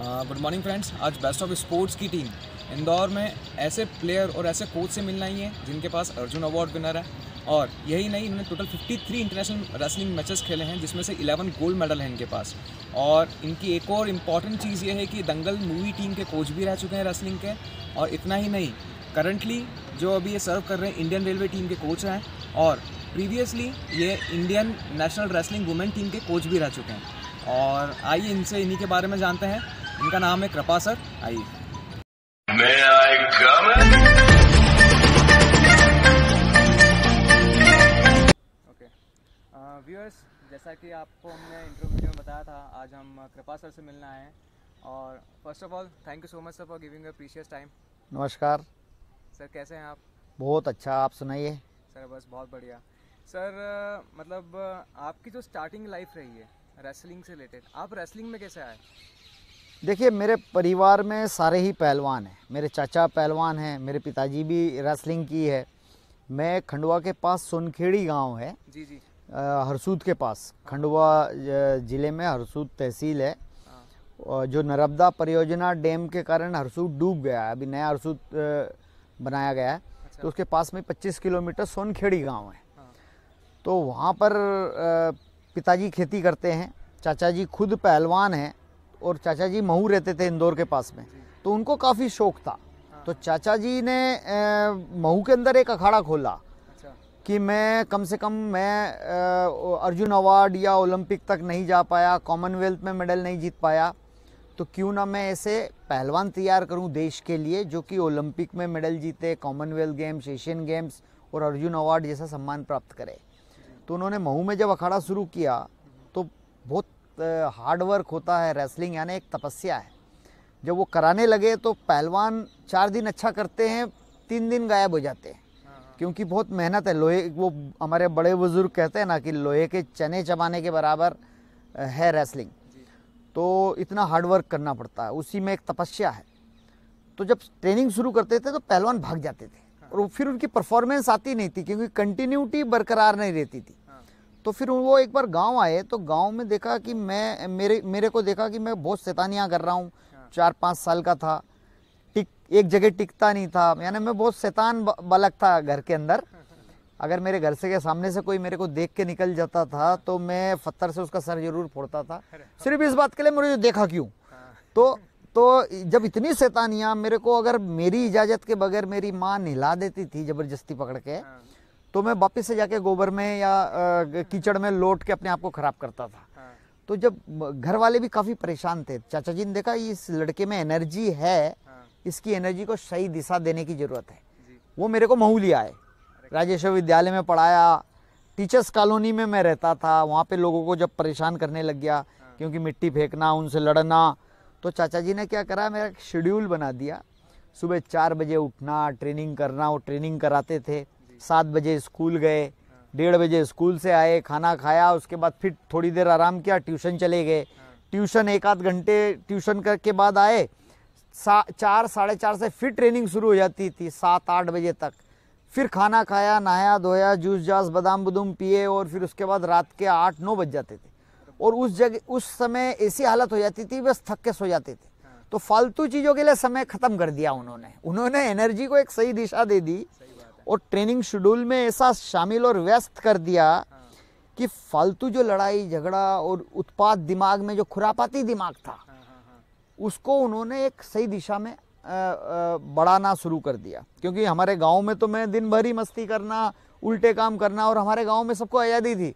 Good morning friends आज best of sports की team Indore में ऐसे प्लेयर और ऐसे कोच से मिलना ही है जिनके पास अर्जुन अवार्ड विनर है और यही नहीं इन्होंने टोटल 53 इंटरनेशनल रेसलिंग मैचेस खेले हैं जिसमें से 11 गोल्ड मेडल हैं इनके पास और इनकी एक और इम्पॉर्टेंट चीज़ ये है कि दंगल मूवी टीम के कोच भी रह चुके हैं रेसलिंग के और इतना ही नहीं करंटली जो अभी ये सर्व कर रहे हैं इंडियन रेलवे टीम के कोच हैं और प्रीवियसली ये Indian national wrestling women team के कोच भी रह चुके हैं और आइए इनसे इन्हीं के बारे में जानते हैं इनका नाम है कृपा सर आई ओके व्यूअर्स जैसा कि आपको हमने इंटरव्यू में बताया था आज हम uh, कृपा सर से मिलना आए हैं और first of all thank you so much sir for giving precious time नमस्कार सर कैसे हैं आप बहुत अच्छा आप सुनाइए सर बस बहुत बढ़िया सर uh, मतलब uh, आपकी जो स्टार्टिंग लाइफ रही है रेसलिंग से रिलेटेड आप रेसलिंग में कैसे आए देखिए मेरे परिवार में सारे ही पहलवान हैं मेरे चाचा पहलवान हैं मेरे पिताजी भी रेसलिंग की है मैं खंडवा के पास सोनखेड़ी गांव है जी जी हरसूद के पास खंडवा ज़िले में हरसूद तहसील है हाँ। जो नर्मदा परियोजना डैम के कारण हरसूद डूब गया है अभी नया हरसूद बनाया गया है अच्छा। तो उसके पास में 25 किलोमीटर सोनखेड़ी गांव है हाँ। तो वहाँ पर पिताजी खेती करते हैं चाचा जी खुद पहलवान हैं और चाचा जी महू रहते थे इंदौर के पास में तो उनको काफ़ी शौक था तो हाँ। चाचा जी ने महू के अंदर एक अखाड़ा खोला अच्छा। कि मैं कम से कम मैं अर्जुन अवार्ड या ओलंपिक तक नहीं जा पाया कॉमनवेल्थ में मेडल नहीं जीत पाया तो क्यों ना मैं ऐसे पहलवान तैयार करूं देश के लिए जो कि ओलंपिक में मेडल जीते कॉमनवेल्थ गेम्स एशियन गेम्स और अर्जुन अवार्ड जैसा सम्मान प्राप्त करे तो उन्होंने महू में जब अखाड़ा शुरू किया तो बहुत हार्डवर्क होता है रेसलिंग यानी एक तपस्या है जब वो कराने लगे तो पहलवान चार दिन अच्छा करते हैं तीन दिन गायब हो जाते हैं हाँ। क्योंकि बहुत मेहनत है लोहे वो हमारे बड़े बुज़ुर्ग कहते हैं ना कि लोहे के चने चबाने के बराबर है रेसलिंग तो इतना हार्डवर्क करना पड़ता है उसी में एक तपस्या है तो जब ट्रेनिंग शुरू करते थे तो पहलवान भाग जाते थे हाँ। और फिर उनकी परफॉर्मेंस आती नहीं थी क्योंकि कंटिन्यूटी बरकरार नहीं रहती थी तो फिर वो एक बार गांव आए तो गांव में देखा कि मैं मेरे मेरे को देखा कि मैं बहुत शैतानियाँ कर रहा हूँ हाँ। चार पाँच साल का था टिक एक जगह टिकता नहीं था यानी मैं बहुत शैतान बालक था घर के अंदर अगर मेरे घर से के सामने से कोई मेरे को देख के निकल जाता था तो मैं पत्थर से उसका सर जरूर फोड़ता था हाँ। सिर्फ इस बात के लिए मुझे देखा क्यों हाँ। तो तो जब इतनी शैतानियाँ मेरे को अगर मेरी इजाज़त के बगैर मेरी माँ नहला देती थी ज़बरदस्ती पकड़ के तो मैं वापिस से जाके गोबर में या कीचड़ में लोट के अपने आप को खराब करता था हाँ। तो जब घर वाले भी काफ़ी परेशान थे चाचा जी ने देखा इस लड़के में एनर्जी है हाँ। इसकी एनर्जी को सही दिशा देने की ज़रूरत है वो मेरे को महू लिया है राजेश्वर विद्यालय में पढ़ाया टीचर्स कॉलोनी में मैं रहता था वहाँ पे लोगों को जब परेशान करने लग गया हाँ। क्योंकि मिट्टी फेंकना उनसे लड़ना तो चाचा जी ने क्या करा मेरा एक शेड्यूल बना दिया सुबह चार बजे उठना ट्रेनिंग करना वो ट्रेनिंग कराते थे सात बजे स्कूल गए डेढ़ बजे स्कूल से आए खाना खाया उसके बाद फिर थोड़ी देर आराम किया ट्यूशन चले गए ट्यूशन एक आध घंटे ट्यूशन करके बाद आए सा चार साढ़े चार से फिर ट्रेनिंग शुरू हो जाती थी सात आठ बजे तक फिर खाना खाया नहाया धोया जूस जास बादाम बदूम पिए और फिर उसके बाद रात के आठ नौ बज जाते थे और उस जगह उस समय ऐसी हालत हो जाती थी बस थक के सो जाते थे तो फालतू चीज़ों के लिए समय ख़त्म कर दिया उन्होंने उन्होंने एनर्जी को एक सही दिशा दे दी और ट्रेनिंग शेड्यूल में ऐसा शामिल और व्यस्त कर दिया कि फालतू जो लड़ाई झगड़ा और उत्पाद दिमाग में जो खुरापाती दिमाग था हाँ, हाँ, हाँ। उसको उन्होंने एक सही दिशा में बढ़ाना शुरू कर दिया क्योंकि हमारे गांव में तो मैं दिन भर ही मस्ती करना उल्टे काम करना और हमारे गांव में सबको आज़ादी थी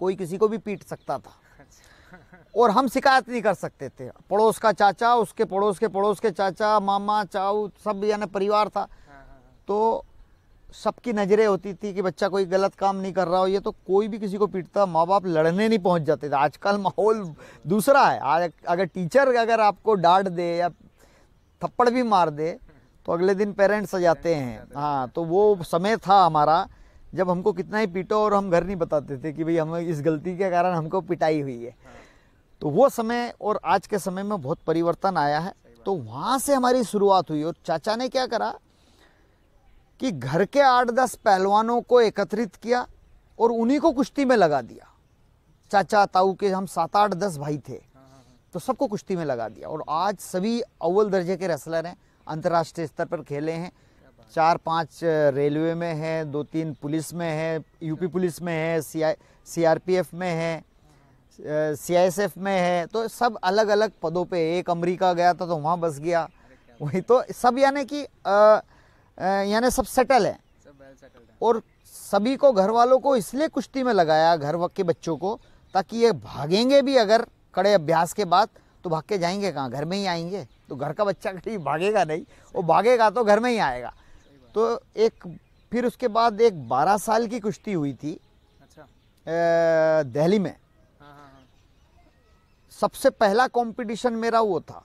कोई किसी को भी पीट सकता था अच्छा। और हम शिकायत नहीं कर सकते थे पड़ोस का चाचा उसके पड़ोस के पड़ोस के चाचा मामा चाऊ सब यानी परिवार था तो सबकी नज़रें होती थी कि बच्चा कोई गलत काम नहीं कर रहा हो ये तो कोई भी किसी को पीटता माँ बाप लड़ने नहीं पहुँच जाते थे आजकल माहौल दूसरा है आज अगर टीचर अगर आपको डांट दे या थप्पड़ भी मार दे तो अगले दिन पेरेंट्स आ जाते हैं हाँ तो वो समय था हमारा जब हमको कितना ही पीटो और हम घर नहीं बताते थे कि भाई हमें इस गलती के कारण हमको पिटाई हुई है तो वो समय और आज के समय में बहुत परिवर्तन आया है तो वहाँ से हमारी शुरुआत हुई और चाचा ने क्या करा कि घर के आठ दस पहलवानों को एकत्रित किया और उन्हीं को कुश्ती में लगा दिया चाचा ताऊ के हम सात आठ दस भाई थे तो सबको कुश्ती में लगा दिया और आज सभी अव्वल दर्जे के रेसलर हैं अंतर्राष्ट्रीय स्तर पर खेले हैं चार पांच रेलवे में हैं दो तीन पुलिस में हैं यूपी पुलिस में है C I C R P F में है सी आई एस एफ में है तो सब अलग अलग पदों पे एक अमेरिका गया था तो वहाँ बस गया वही तो सब यानी कि आ, यानी सब सेटल है और सभी को घर वालों को इसलिए कुश्ती में लगाया घर के बच्चों को ताकि ये भागेंगे भी अगर कड़े अभ्यास के बाद तो भाग के जाएंगे कहाँ घर में ही आएंगे तो घर का बच्चा कहीं भागेगा नहीं वो भागेगा तो घर में ही आएगा तो एक फिर उसके बाद एक 12 साल की कुश्ती हुई थी अच्छा। दिल्ली में हाँ, हाँ, हाँ। सबसे पहला कंपटीशन मेरा वो था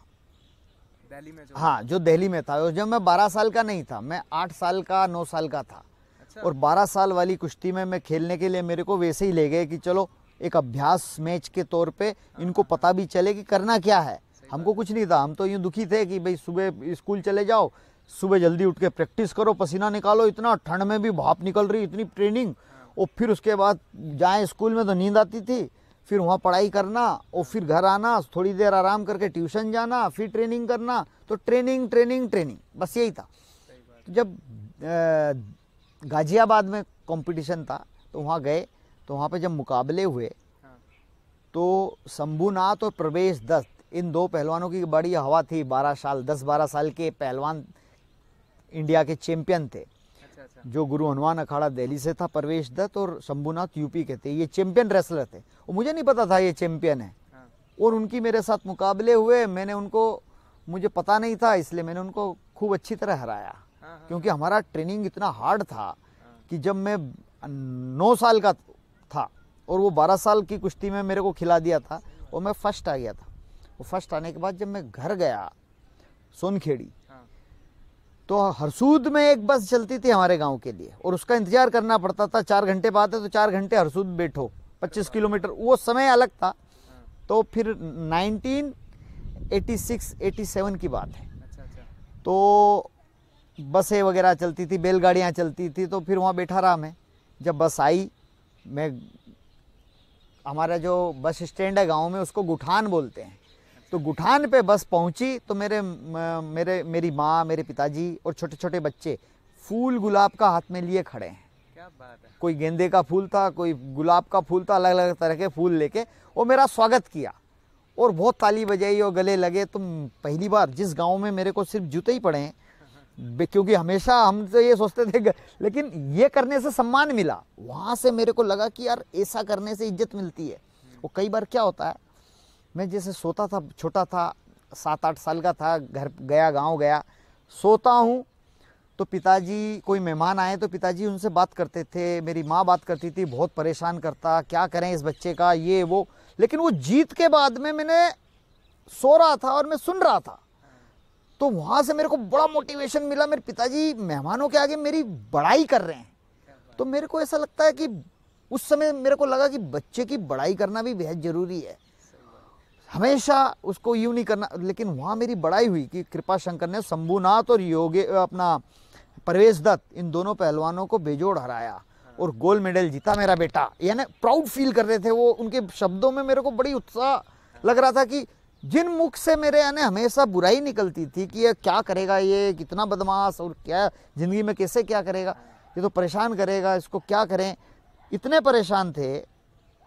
दिल्ली में जो हाँ जो दिल्ली में था उस जब मैं बारह साल का नहीं था मैं आठ साल का नौ साल का था अच्छा। और बारह साल वाली कुश्ती में मैं खेलने के लिए मेरे को वैसे ही ले गए कि चलो एक अभ्यास मैच के तौर पे हाँ। इनको पता भी चले कि करना क्या है हमको कुछ नहीं था हम तो यूँ दुखी थे कि भाई सुबह स्कूल चले जाओ सुबह जल्दी उठ के प्रैक्टिस करो पसीना निकालो इतना ठंड में भी भाप निकल रही इतनी ट्रेनिंग हाँ। और फिर उसके बाद जाए स्कूल में तो नींद आती थी फिर वहाँ पढ़ाई करना और फिर घर आना थोड़ी देर आराम करके ट्यूशन जाना फिर ट्रेनिंग करना तो ट्रेनिंग ट्रेनिंग ट्रेनिंग बस यही था तो जब गाजियाबाद में कंपटीशन था तो वहाँ गए तो वहाँ पे जब मुकाबले हुए तो शंभुनाथ और प्रवेश दत्त इन दो पहलवानों की बड़ी हवा थी बारह साल दस बारह साल के पहलवान इंडिया के चैम्पियन थे जो गुरु हनुमान अखाड़ा दिल्ली से था परवेश दत्त और शंभुनाथ यूपी के थे ये चैंपियन रेसलर थे और मुझे नहीं पता था ये चैंपियन है हाँ। और उनकी मेरे साथ मुकाबले हुए मैंने उनको मुझे पता नहीं था इसलिए मैंने उनको खूब अच्छी तरह हराया हाँ, हाँ। क्योंकि हमारा ट्रेनिंग इतना हार्ड था कि जब मैं नौ साल का था और वो बारह साल की कुश्ती में मेरे को खिला दिया था और मैं फर्स्ट आ गया था वो फर्स्ट आने के बाद जब मैं घर गया सोनखेड़ी तो हरसूद में एक बस चलती थी हमारे गांव के लिए और उसका इंतज़ार करना पड़ता था चार घंटे बाद है तो चार घंटे हरसूद बैठो 25 किलोमीटर वो समय अलग था तो फिर 1986 87 की बात है अच्छा, अच्छा। तो बसें वगैरह चलती थी बैलगाड़ियाँ चलती थी तो फिर वहाँ बैठा रहा मैं जब बस आई मैं हमारा जो बस स्टैंड है गांव में उसको गुठान बोलते हैं तो गुठान पे बस पहुंची तो मेरे मेरे मेरी माँ मेरे पिताजी और छोटे छोटे बच्चे फूल गुलाब का हाथ में लिए खड़े हैं क्या बात है कोई गेंदे का फूल था कोई गुलाब का फूल था अलग अलग तरह के फूल लेके वो मेरा स्वागत किया और बहुत ताली बजाई और गले लगे तुम पहली बार जिस गांव में मेरे को सिर्फ जूते ही पड़े हैं क्योंकि हमेशा हम तो ये सोचते थे लेकिन ये करने से सम्मान मिला वहाँ से मेरे को लगा कि यार ऐसा करने से इज्जत मिलती है वो कई बार क्या होता है मैं जैसे सोता था छोटा था सात आठ साल का था घर गया गांव गया सोता हूँ तो पिताजी कोई मेहमान आए तो पिताजी उनसे बात करते थे मेरी माँ बात करती थी बहुत परेशान करता क्या करें इस बच्चे का ये वो लेकिन वो जीत के बाद में मैंने सो रहा था और मैं सुन रहा था तो वहाँ से मेरे को बड़ा मोटिवेशन मिला मेरे पिताजी मेहमानों के आगे मेरी बड़ाई कर रहे हैं तो मेरे को ऐसा लगता है कि उस समय मेरे को लगा कि बच्चे की बड़ाई करना भी बेहद ज़रूरी है हमेशा उसको यूँ नहीं करना लेकिन वहाँ मेरी बड़ाई हुई कि कृपा शंकर ने शंभुनाथ और योगे अपना परवेश दत्त इन दोनों पहलवानों को बेजोड़ हराया और गोल्ड मेडल जीता मेरा बेटा यानी प्राउड फील कर रहे थे वो उनके शब्दों में मेरे को बड़ी उत्साह लग रहा था कि जिन मुख से मेरे यानी हमेशा बुराई निकलती थी कि ये क्या करेगा ये कितना बदमाश और क्या ज़िंदगी में कैसे क्या करेगा ये तो परेशान करेगा इसको क्या करें इतने परेशान थे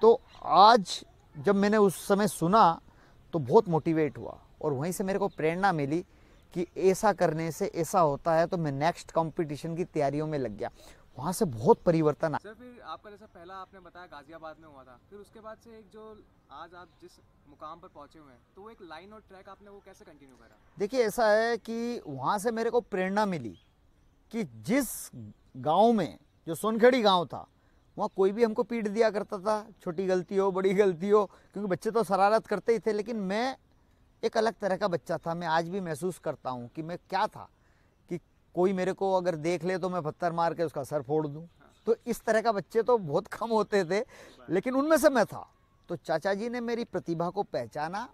तो आज जब मैंने उस समय सुना तो बहुत मोटिवेट हुआ और वहीं से मेरे को प्रेरणा मिली कि ऐसा करने से ऐसा होता है तो मैं नेक्स्ट कंपटीशन की तैयारियों में लग गया वहाँ से बहुत परिवर्तन आया फिर आपका जैसा पहला आपने बताया गाजियाबाद में हुआ था फिर उसके बाद से एक जो आज आप जिस मुकाम पर पहुंचे हुए हैं तो वो एक लाइन और ट्रैक आपने वो कैसे कंटिन्यू करा देखिए ऐसा है कि वहाँ से मेरे को प्रेरणा मिली कि जिस गाँव में जो सोनखेड़ी गाँव था वहाँ कोई भी हमको पीट दिया करता था छोटी गलती हो बड़ी गलती हो क्योंकि बच्चे तो शरारत करते ही थे लेकिन मैं एक अलग तरह का बच्चा था मैं आज भी महसूस करता हूँ कि मैं क्या था कि कोई मेरे को अगर देख ले तो मैं पत्थर मार के उसका सर फोड़ दूँ तो इस तरह का बच्चे तो बहुत कम होते थे लेकिन उनमें से मैं था तो चाचा जी ने मेरी प्रतिभा को पहचाना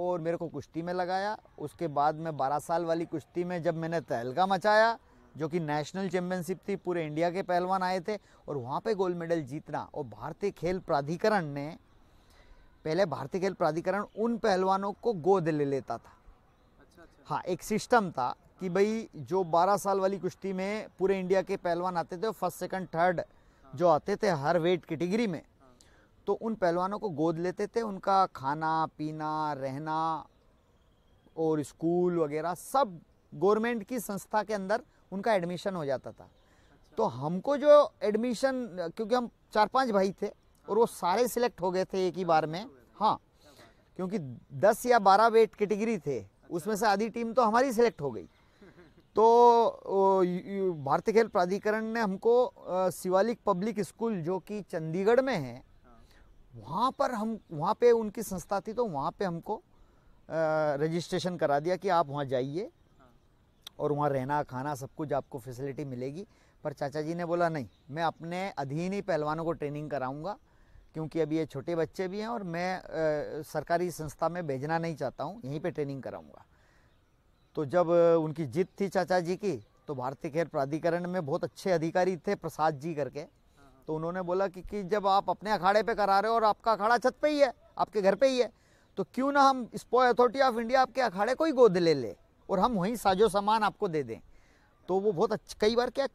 और मेरे को कुश्ती में लगाया उसके बाद मैं 12 साल वाली कुश्ती में जब मैंने तहलका मचाया जो कि नेशनल चैम्पियनशिप थी पूरे इंडिया के पहलवान आए थे और वहाँ पे गोल्ड मेडल जीतना और भारतीय खेल प्राधिकरण ने पहले भारतीय खेल प्राधिकरण उन पहलवानों को गोद ले लेता था अच्छा, अच्छा। हाँ एक सिस्टम था कि भाई जो 12 साल वाली कुश्ती में पूरे इंडिया के पहलवान आते थे फर्स्ट सेकंड थर्ड जो आते थे हर वेट कैटेगरी में हाँ। तो उन पहलवानों को गोद लेते थे उनका खाना पीना रहना और स्कूल वगैरह सब गवर्नमेंट की संस्था के अंदर उनका एडमिशन हो जाता था अच्छा। तो हमको जो एडमिशन क्योंकि हम चार पांच भाई थे और वो सारे सिलेक्ट हो गए थे एक ही बार में हाँ क्योंकि दस या बारह वेट कैटेगरी थे उसमें से आधी टीम तो हमारी सिलेक्ट हो गई तो भारतीय खेल प्राधिकरण ने हमको शिवालिक पब्लिक स्कूल जो कि चंडीगढ़ में है वहाँ पर हम वहाँ पे उनकी संस्था थी तो वहाँ पे हमको रजिस्ट्रेशन करा दिया कि आप वहाँ जाइए और वहाँ रहना खाना सब कुछ आपको फैसिलिटी मिलेगी पर चाचा जी ने बोला नहीं मैं अपने अधीन ही पहलवानों को ट्रेनिंग कराऊँगा क्योंकि अभी ये छोटे बच्चे भी हैं और मैं आ, सरकारी संस्था में भेजना नहीं चाहता हूँ यहीं पर ट्रेनिंग कराऊँगा तो जब उनकी जीत थी चाचा जी की तो भारतीय खेल प्राधिकरण में बहुत अच्छे अधिकारी थे प्रसाद जी करके हाँ। तो उन्होंने बोला कि, कि जब आप अपने अखाड़े पे करा रहे हो और आपका अखाड़ा छत पे ही है आपके घर पे ही है तो क्यों ना हम स्पोर्ट अथॉरिटी ऑफ इंडिया आपके अखाड़े को ही गोद ले ले और हम वहीं साजो सामान आपको दे दें तो वो बहुत अच्छा कई बार क्या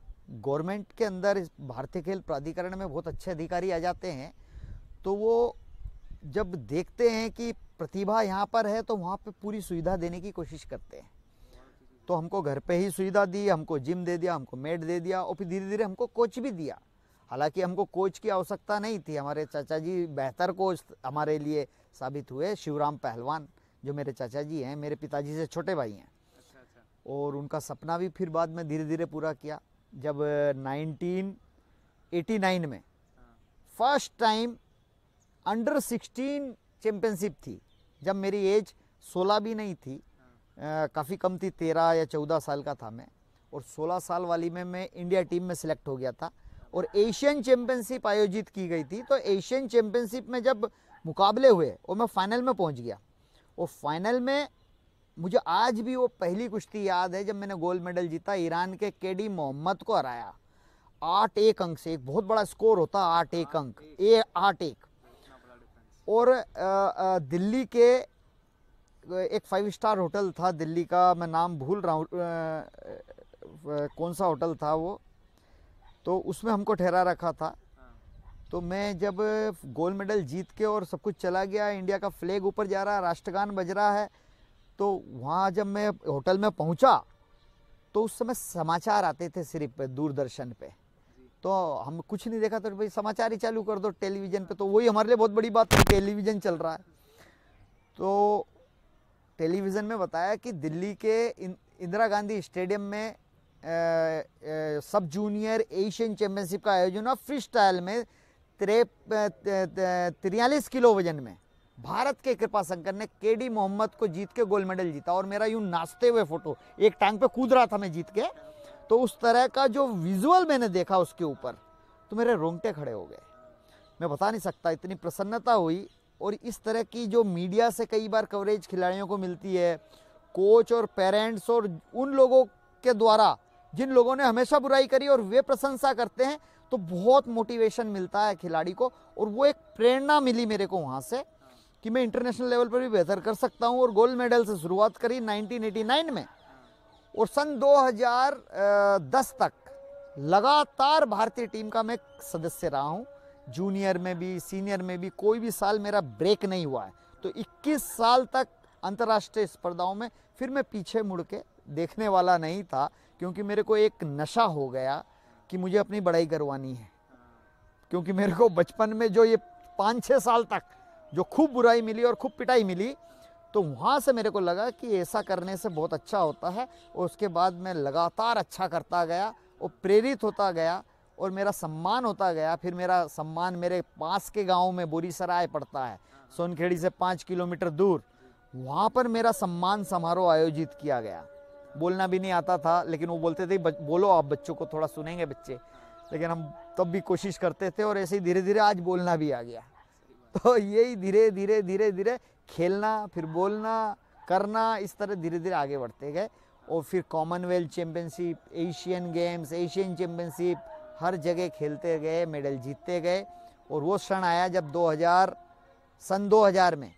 गवर्नमेंट के अंदर भारतीय खेल प्राधिकरण में बहुत अच्छे अधिकारी आ जाते हैं तो वो जब देखते हैं कि प्रतिभा यहाँ पर है तो वहाँ पे पूरी सुविधा देने की कोशिश करते हैं तो हमको घर पे ही सुविधा दी हमको जिम दे दिया हमको मेड दे दिया और फिर धीरे धीरे हमको कोच भी दिया हालांकि हमको कोच की आवश्यकता नहीं थी हमारे चाचा जी बेहतर कोच हमारे लिए साबित हुए शिवराम पहलवान जो मेरे चाचा जी हैं मेरे पिताजी से छोटे भाई हैं और उनका सपना भी फिर बाद में धीरे धीरे पूरा किया जब 1989 में फर्स्ट टाइम अंडर 16 चैम्पियनशिप थी जब मेरी एज 16 भी नहीं थी काफ़ी कम थी 13 या 14 साल का था मैं और 16 साल वाली में मैं इंडिया टीम में सिलेक्ट हो गया था और एशियन चैम्पियनशिप आयोजित की गई थी तो एशियन चैम्पियनशिप में जब मुकाबले हुए और मैं फाइनल में पहुंच गया और फाइनल में मुझे आज भी वो पहली कुश्ती याद है जब मैंने गोल्ड मेडल जीता ईरान के केडी मोहम्मद को हराया आठ एक अंक से एक बहुत बड़ा स्कोर होता आठ एक हाँ, अंक ए आठ एक और दिल्ली के एक फाइव स्टार होटल था दिल्ली का मैं नाम भूल रहा हूँ कौन सा होटल था वो तो उसमें हमको ठहरा रखा था हाँ। तो मैं जब गोल्ड मेडल जीत के और सब कुछ चला गया इंडिया का फ्लैग ऊपर जा रहा है राष्ट्रगान बज रहा है तो वहाँ जब मैं होटल में पहुँचा तो उस समय समाचार आते थे सिर्फ दूरदर्शन पे तो हम कुछ नहीं देखा तो भाई समाचार ही चालू कर दो टेलीविज़न पे तो वही हमारे लिए बहुत बड़ी बात है टेलीविज़न चल रहा है तो टेलीविज़न में बताया कि दिल्ली के इंदिरा गांधी स्टेडियम में आ, आ, सब जूनियर एशियन चैम्पियनशिप का आयोजन हुआ फ्री स्टाइल में त्रे तिरयालीस किलो वजन में भारत के कृपा शंकर ने केडी मोहम्मद को जीत के गोल्ड मेडल जीता और मेरा यूं नाचते हुए फोटो एक टांग पे कूद रहा था मैं जीत के तो उस तरह का जो विजुअल मैंने देखा उसके ऊपर तो मेरे रोंगटे खड़े हो गए मैं बता नहीं सकता इतनी प्रसन्नता हुई और इस तरह की जो मीडिया से कई बार कवरेज खिलाड़ियों को मिलती है कोच और पेरेंट्स और उन लोगों के द्वारा जिन लोगों ने हमेशा बुराई करी और वे प्रशंसा करते हैं तो बहुत मोटिवेशन मिलता है खिलाड़ी को और वो एक प्रेरणा मिली मेरे को वहाँ से कि मैं इंटरनेशनल लेवल पर भी बेहतर कर सकता हूँ और गोल्ड मेडल से शुरुआत करी 1989 में और सन 2010 तक लगातार भारतीय टीम का मैं सदस्य रहा हूँ जूनियर में भी सीनियर में भी कोई भी साल मेरा ब्रेक नहीं हुआ है तो 21 साल तक अंतर्राष्ट्रीय स्पर्धाओं में फिर मैं पीछे मुड़ के देखने वाला नहीं था क्योंकि मेरे को एक नशा हो गया कि मुझे अपनी बड़ाई करवानी है क्योंकि मेरे को बचपन में जो ये पाँच छः साल तक जो खूब बुराई मिली और खूब पिटाई मिली तो वहाँ से मेरे को लगा कि ऐसा करने से बहुत अच्छा होता है और उसके बाद मैं लगातार अच्छा करता गया और प्रेरित होता गया और मेरा सम्मान होता गया फिर मेरा सम्मान मेरे पास के गांव में बोरीसराय पड़ता है सोनखेड़ी से पाँच किलोमीटर दूर वहाँ पर मेरा सम्मान समारोह आयोजित किया गया बोलना भी नहीं आता था लेकिन वो बोलते थे बोलो आप बच्चों को थोड़ा सुनेंगे बच्चे लेकिन हम तब भी कोशिश करते थे और ऐसे ही धीरे धीरे आज बोलना भी आ गया तो यही धीरे धीरे धीरे धीरे खेलना फिर बोलना करना इस तरह धीरे धीरे आगे बढ़ते गए और फिर Commonwealth championship Asian games Asian championship हर जगह खेलते गए मेडल जीतते गए और वो क्षण आया जब 2000 सन 2000 में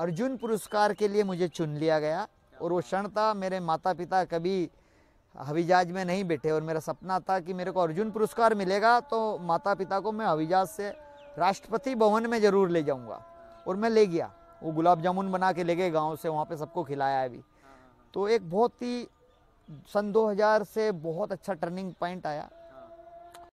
अर्जुन पुरस्कार के लिए मुझे चुन लिया गया और वो क्षण था मेरे माता पिता कभी हविजाज में नहीं बैठे और मेरा सपना था कि मेरे को अर्जुन पुरस्कार मिलेगा तो माता पिता को मैं हविजाज से राष्ट्रपति भवन में ज़रूर ले जाऊँगा और मैं ले गया वो गुलाब जामुन बना के ले गए गाँव से वहाँ पर सबको खिलाया अभी तो एक बहुत ही सन 2000 से बहुत अच्छा टर्निंग पॉइंट आया